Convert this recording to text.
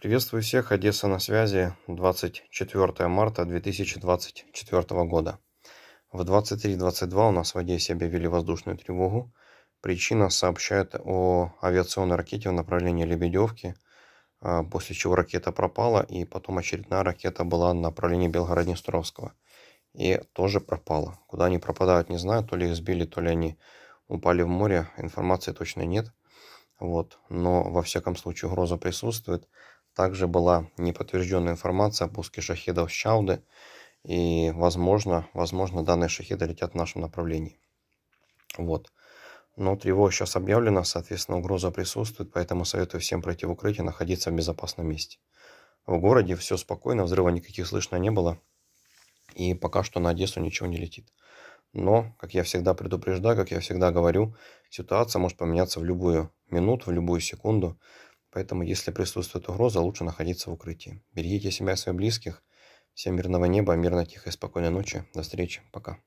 Приветствую всех, Одесса на связи, 24 марта 2024 года. В 23.22 у нас в Одессе объявили воздушную тревогу. Причина сообщает о авиационной ракете в направлении Лебедевки, а, после чего ракета пропала, и потом очередная ракета была на направлении Белгороднестровского. И тоже пропала. Куда они пропадают, не знаю, то ли их сбили, то ли они упали в море, информации точно нет – вот. Но, во всяком случае, угроза присутствует. Также была неподтвержденная информация о пуске шахидов с Чауды. И, возможно, возможно, данные шахиды летят в нашем направлении. Вот. Но тревога сейчас объявлена, соответственно, угроза присутствует, поэтому советую всем пройти в укрытие, находиться в безопасном месте. В городе все спокойно, взрыва никаких слышно не было. И пока что на Одессу ничего не летит. Но, как я всегда предупреждаю, как я всегда говорю, ситуация может поменяться в любую минут, в любую секунду. Поэтому, если присутствует угроза, лучше находиться в укрытии. Берегите себя и своих близких. Всем мирного неба, мирно, тихой, спокойной ночи. До встречи. Пока.